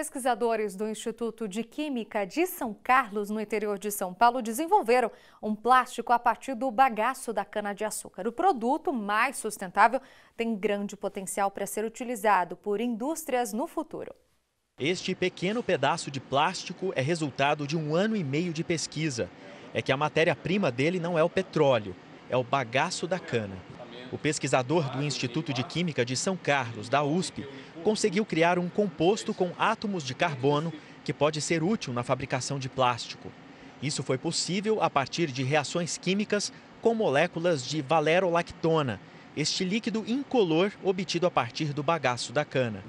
Pesquisadores do Instituto de Química de São Carlos, no interior de São Paulo, desenvolveram um plástico a partir do bagaço da cana-de-açúcar. O produto mais sustentável tem grande potencial para ser utilizado por indústrias no futuro. Este pequeno pedaço de plástico é resultado de um ano e meio de pesquisa. É que a matéria-prima dele não é o petróleo, é o bagaço da cana. O pesquisador do Instituto de Química de São Carlos, da USP, conseguiu criar um composto com átomos de carbono que pode ser útil na fabricação de plástico. Isso foi possível a partir de reações químicas com moléculas de valerolactona, este líquido incolor obtido a partir do bagaço da cana.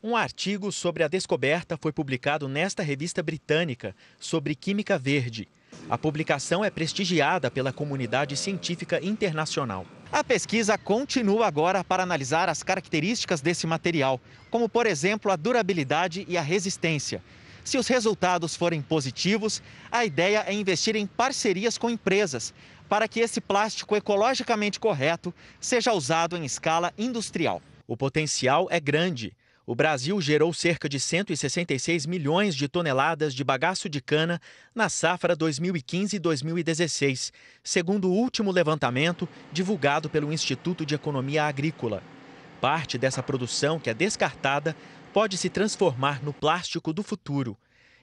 Um artigo sobre a descoberta foi publicado nesta revista britânica sobre química verde. A publicação é prestigiada pela comunidade científica internacional. A pesquisa continua agora para analisar as características desse material, como por exemplo a durabilidade e a resistência. Se os resultados forem positivos, a ideia é investir em parcerias com empresas para que esse plástico ecologicamente correto seja usado em escala industrial. O potencial é grande o Brasil gerou cerca de 166 milhões de toneladas de bagaço de cana na safra 2015-2016, segundo o último levantamento divulgado pelo Instituto de Economia Agrícola. Parte dessa produção, que é descartada, pode se transformar no plástico do futuro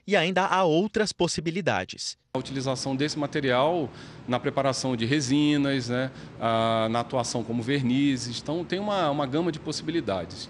e ainda há outras possibilidades. A utilização desse material na preparação de resinas, né, ah, na atuação como vernizes, então tem uma, uma gama de possibilidades.